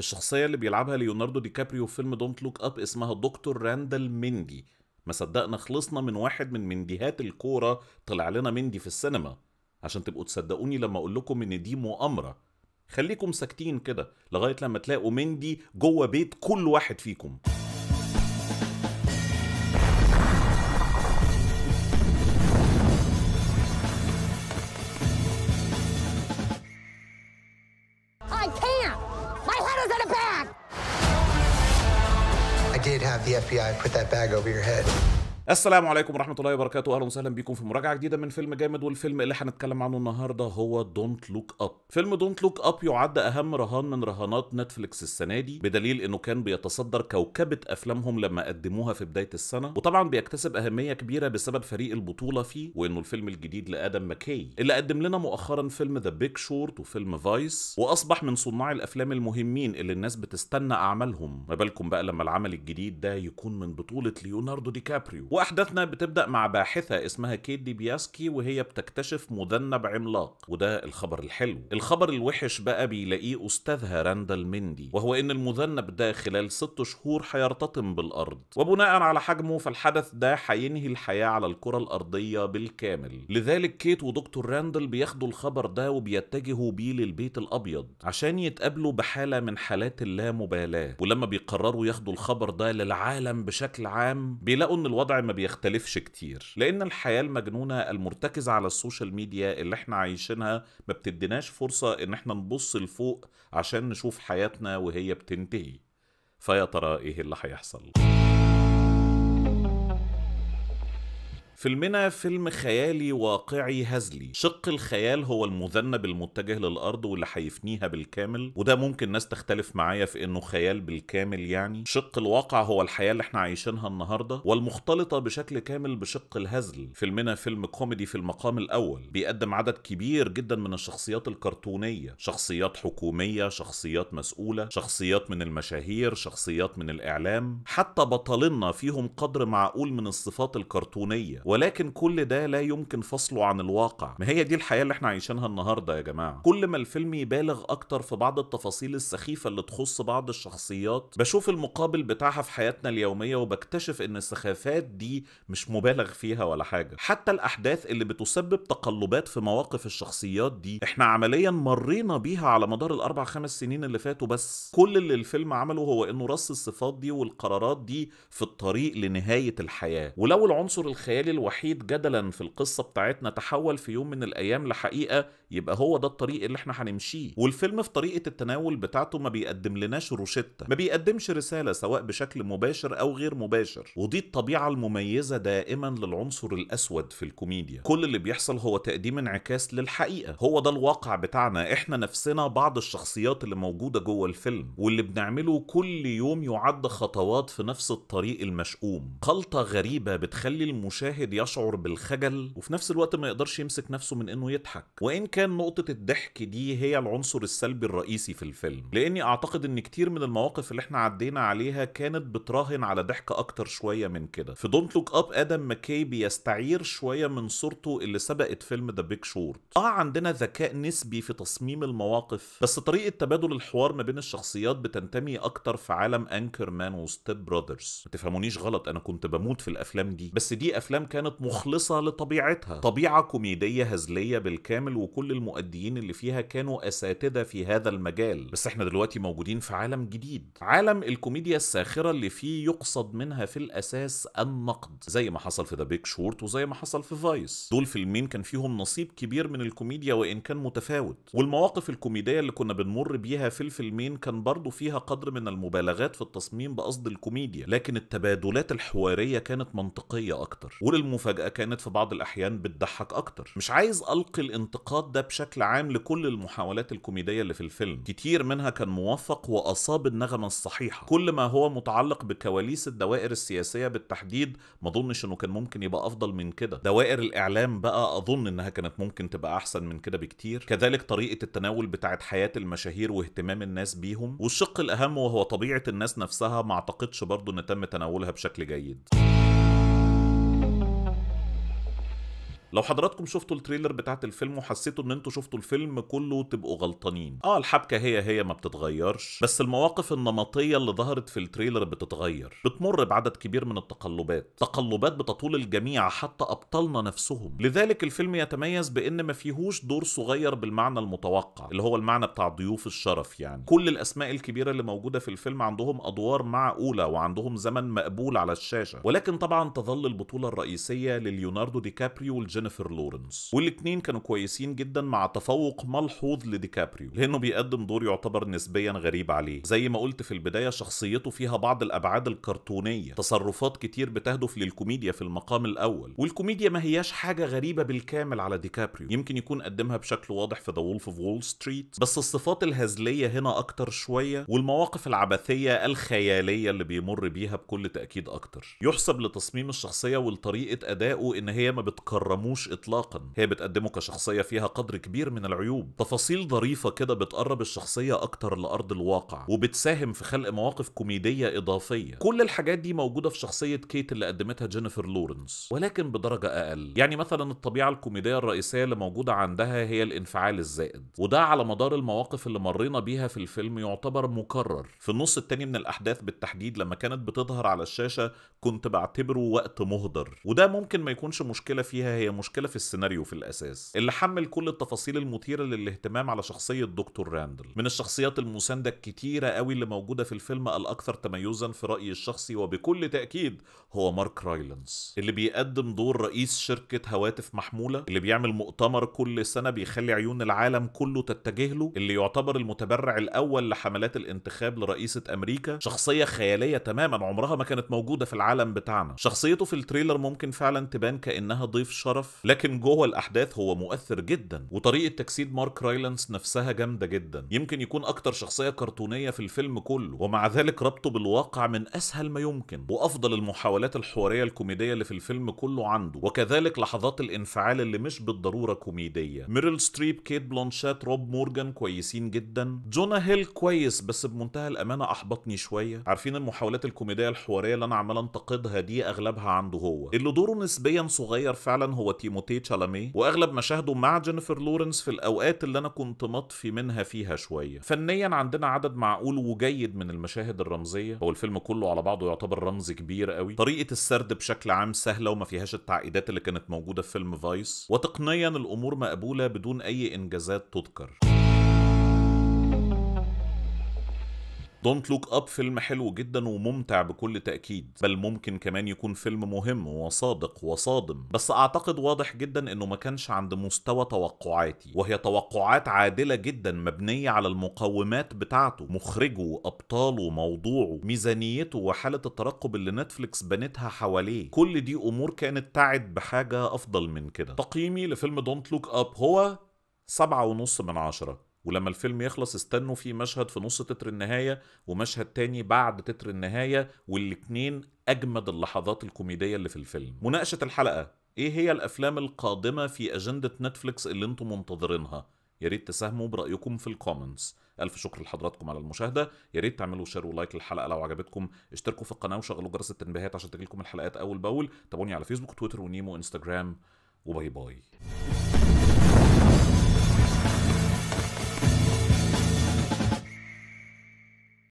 الشخصيه اللي بيلعبها ليوناردو دي كابريو في فيلم دونت لوك اب اسمها دكتور راندال مندي ما صدقنا خلصنا من واحد من منديهات الكوره طلع لنا مندي في السينما عشان تبقوا تصدقوني لما اقول لكم ان دي مؤامره خليكم ساكتين كده لغايه لما تلاقوا مندي جوه بيت كل واحد فيكم did have the FBI put that bag over your head. السلام عليكم ورحمه الله وبركاته اهلا وسهلا بيكم في مراجعه جديده من فيلم جامد والفيلم اللي هنتكلم عنه النهارده هو دونت لوك اب فيلم دونت لوك اب يعد اهم رهان من رهانات نتفليكس السنه دي بدليل انه كان بيتصدر كوكبه افلامهم لما قدموها في بدايه السنه وطبعا بيكتسب اهميه كبيره بسبب فريق البطوله فيه وانه الفيلم الجديد لادم ماكي اللي قدم لنا مؤخرا فيلم ذا بيج شورت وفيلم فايس واصبح من صناع الافلام المهمين اللي الناس بتستنى اعمالهم ما بالكم بقى لما العمل الجديد ده يكون من بطوله ليوناردو دي كابريو واحداثنا بتبدا مع باحثه اسمها كيت دي بياسكي وهي بتكتشف مذنب عملاق وده الخبر الحلو الخبر الوحش بقى بيلاقيه استاذها راندال مندي وهو ان المذنب ده خلال ست شهور هيرتطم بالارض وبناء على حجمه فالحدث ده هينهي الحياه على الكره الارضيه بالكامل لذلك كيت ودكتور راندل بياخدوا الخبر ده وبيتجهوا بيه للبيت الابيض عشان يتقابلوا بحاله من حالات اللامبالاه ولما بيقرروا ياخدوا الخبر ده للعالم بشكل عام بيلاقوا ان الوضع ما بيختلفش كتير لان الحياه المجنونه المرتكزه على السوشيال ميديا اللي احنا عايشينها ما بتديناش فرصه ان احنا نبص لفوق عشان نشوف حياتنا وهي بتنتهي فيا ترى ايه اللي هيحصل فيلمنا فيلم خيالي واقعي هزلي شق الخيال هو المذنب المتجه للارض واللي هيفنيها بالكامل وده ممكن ناس تختلف معايا في انه خيال بالكامل يعني شق الواقع هو الحياه اللي احنا عايشينها النهارده والمختلطه بشكل كامل بشق الهزل فيلمنا فيلم كوميدي في المقام الاول بيقدم عدد كبير جدا من الشخصيات الكرتونيه شخصيات حكوميه شخصيات مسؤوله شخصيات من المشاهير شخصيات من الاعلام حتى بطلنا فيهم قدر معقول من الصفات الكرتونيه ولكن كل ده لا يمكن فصله عن الواقع ما هي دي الحياه اللي احنا عايشينها النهارده يا جماعه كل ما الفيلم يبالغ اكتر في بعض التفاصيل السخيفه اللي تخص بعض الشخصيات بشوف المقابل بتاعها في حياتنا اليوميه وبكتشف ان السخافات دي مش مبالغ فيها ولا حاجه حتى الاحداث اللي بتسبب تقلبات في مواقف الشخصيات دي احنا عمليا مرينا بيها على مدار الاربع خمس سنين اللي فاتوا بس كل اللي الفيلم عمله هو انه رص الصفات دي والقرارات دي في الطريق لنهايه الحياه ولو العنصر الخيالي الوحيد جدلا في القصه بتاعتنا تحول في يوم من الايام لحقيقه يبقى هو ده الطريق اللي احنا هنمشيه والفيلم في طريقه التناول بتاعته ما بيقدم لناش روشته ما بيقدمش رساله سواء بشكل مباشر او غير مباشر ودي الطبيعه المميزه دائما للعنصر الاسود في الكوميديا كل اللي بيحصل هو تقديم انعكاس للحقيقه هو ده الواقع بتاعنا احنا نفسنا بعض الشخصيات اللي موجوده جوه الفيلم واللي بنعمله كل يوم يعد خطوات في نفس الطريق المشؤوم خلطه غريبه بتخلي المشاهد الواحد يشعر بالخجل وفي نفس الوقت ما يقدرش يمسك نفسه من انه يضحك وان كان نقطه الضحك دي هي العنصر السلبي الرئيسي في الفيلم لاني اعتقد ان كتير من المواقف اللي احنا عدينا عليها كانت بتراهن على ضحك اكتر شويه من كده في دونت لوك اب ادم ماكي بيستعير شويه من صورته اللي سبقت فيلم ذا بيج شورت اه عندنا ذكاء نسبي في تصميم المواقف بس طريقه تبادل الحوار ما بين الشخصيات بتنتمي اكتر في عالم انكر مان وستيب براذرز ما تفهمونيش غلط انا كنت بموت في الافلام دي بس دي افلام كانت مخلصة لطبيعتها طبيعة كوميدية هزلية بالكامل وكل المؤديين اللي فيها كانوا أساتذة في هذا المجال بس احنا دلوقتي موجودين في عالم جديد عالم الكوميديا الساخرة اللي فيه يقصد منها في الأساس النقد زي ما حصل في ذا بيك شورت وزي ما حصل في فايس دول فيلمين كان فيهم نصيب كبير من الكوميديا وإن كان متفاوت والمواقف الكوميدية اللي كنا بنمر بيها في الفيلمين كان برضو فيها قدر من المبالغات في التصميم بقصد الكوميديا لكن التبادلات الحوارية كانت منطقية أكتر المفاجأة كانت في بعض الأحيان بتضحك أكتر مش عايز ألقي الانتقاد ده بشكل عام لكل المحاولات الكوميدية اللي في الفيلم كتير منها كان موفق وأصاب النغمة الصحيحة كل ما هو متعلق بكواليس الدوائر السياسية بالتحديد ما أظنش أنه كان ممكن يبقى أفضل من كده دوائر الإعلام بقى أظن أنها كانت ممكن تبقى أحسن من كده بكتير كذلك طريقة التناول بتاعت حياة المشاهير واهتمام الناس بيهم والشق الأهم وهو طبيعة الناس نفسها ما أعتقدش برضه أن تم تناولها بشكل جيد لو حضراتكم شفتوا التريلر بتاعت الفيلم وحسيتوا ان انتوا شفتوا الفيلم كله تبقوا غلطانين اه الحبكه هي هي ما بتتغيرش بس المواقف النمطيه اللي ظهرت في التريلر بتتغير بتمر بعدد كبير من التقلبات تقلبات بتطول الجميع حتى ابطالنا نفسهم لذلك الفيلم يتميز بان ما فيهوش دور صغير بالمعنى المتوقع اللي هو المعنى بتاع ضيوف الشرف يعني كل الاسماء الكبيره اللي موجوده في الفيلم عندهم ادوار معقوله وعندهم زمن مقبول على الشاشه ولكن طبعا تظل البطوله الرئيسيه لليوناردو دي كابريو وجينيفر لورنس والاتنين كانوا كويسين جدا مع تفوق ملحوظ لديكابريو لانه بيقدم دور يعتبر نسبيا غريب عليه زي ما قلت في البدايه شخصيته فيها بعض الابعاد الكرتونيه تصرفات كتير بتهدف للكوميديا في المقام الاول والكوميديا ما هياش حاجه غريبه بالكامل على ديكابريو يمكن يكون قدمها بشكل واضح في ذا وولف اوف وول ستريت بس الصفات الهزليه هنا اكتر شويه والمواقف العبثيه الخياليه اللي بيمر بيها بكل تاكيد اكتر يحسب لتصميم الشخصيه ولطريقه ادائه ان هي ما بتكرموش بتلموش اطلاقا هي بتقدمه كشخصيه فيها قدر كبير من العيوب تفاصيل ظريفه كده بتقرب الشخصيه اكتر لارض الواقع وبتساهم في خلق مواقف كوميديه اضافيه كل الحاجات دي موجوده في شخصيه كيت اللي قدمتها جينيفر لورنس ولكن بدرجه اقل يعني مثلا الطبيعه الكوميديه الرئيسيه اللي موجوده عندها هي الانفعال الزائد وده على مدار المواقف اللي مرينا بيها في الفيلم يعتبر مكرر في النص التاني من الاحداث بالتحديد لما كانت بتظهر على الشاشه كنت بعتبره وقت مهدر وده ممكن ما يكونش مشكله فيها هي المشكله في السيناريو في الاساس اللي حمل كل التفاصيل المثيره للاهتمام على شخصيه دكتور راندل من الشخصيات المسانده الكتيره قوي اللي موجوده في الفيلم الاكثر تميزا في رايي الشخصي وبكل تاكيد هو مارك رايلنز اللي بيقدم دور رئيس شركه هواتف محموله اللي بيعمل مؤتمر كل سنه بيخلي عيون العالم كله تتجه له اللي يعتبر المتبرع الاول لحملات الانتخاب لرئيسه امريكا شخصيه خياليه تماما عمرها ما كانت موجوده في العالم بتاعنا شخصيته في التريلر ممكن فعلا تبان كانها ضيف شرف لكن جوه الاحداث هو مؤثر جدا وطريقه تجسيد مارك رايلانس نفسها جامده جدا يمكن يكون اكتر شخصيه كرتونيه في الفيلم كله ومع ذلك ربطه بالواقع من اسهل ما يمكن وافضل المحاولات الحواريه الكوميديه اللي في الفيلم كله عنده وكذلك لحظات الانفعال اللي مش بالضروره كوميديه ميريل ستريب كيت بلانشات روب مورجان كويسين جدا جونا هيل كويس بس بمنتهى الامانه احبطني شويه عارفين المحاولات الكوميديه الحواريه اللي انا عمال انتقدها دي اغلبها عنده هو اللي دوره نسبيا صغير فعلا هو وتيموتي تشالامي واغلب مشاهده مع جينيفر لورنس في الاوقات اللي انا كنت مطفي منها فيها شويه فنيا عندنا عدد معقول وجيد من المشاهد الرمزيه هو الفيلم كله على بعضه يعتبر رمز كبير قوي طريقه السرد بشكل عام سهله وما فيهاش التعقيدات اللي كانت موجوده في فيلم فايس وتقنيا الامور مقبوله بدون اي انجازات تذكر دونت لوك اب فيلم حلو جدا وممتع بكل تاكيد بل ممكن كمان يكون فيلم مهم وصادق وصادم بس اعتقد واضح جدا انه ما كانش عند مستوى توقعاتي وهي توقعات عادله جدا مبنيه على المقومات بتاعته مخرجه ابطاله موضوعه ميزانيته وحاله الترقب اللي نتفليكس بنتها حواليه كل دي امور كانت تعد بحاجه افضل من كده تقييمي لفيلم دونت لوك اب هو سبعة ونص من عشرة ولما الفيلم يخلص استنوا في مشهد في نص تتر النهاية ومشهد تاني بعد تتر النهاية والاتنين أجمد اللحظات الكوميدية اللي في الفيلم مناقشة الحلقة إيه هي الأفلام القادمة في أجندة نتفليكس اللي انتم منتظرينها يا ريت تساهموا برأيكم في الكومنتس ألف شكر لحضراتكم على المشاهدة يا ريت تعملوا شير ولايك للحلقة لو عجبتكم اشتركوا في القناة وشغلوا جرس التنبيهات عشان تجيلكم الحلقات أول بأول تابعوني على فيسبوك تويتر ونيمو انستجرام وباي باي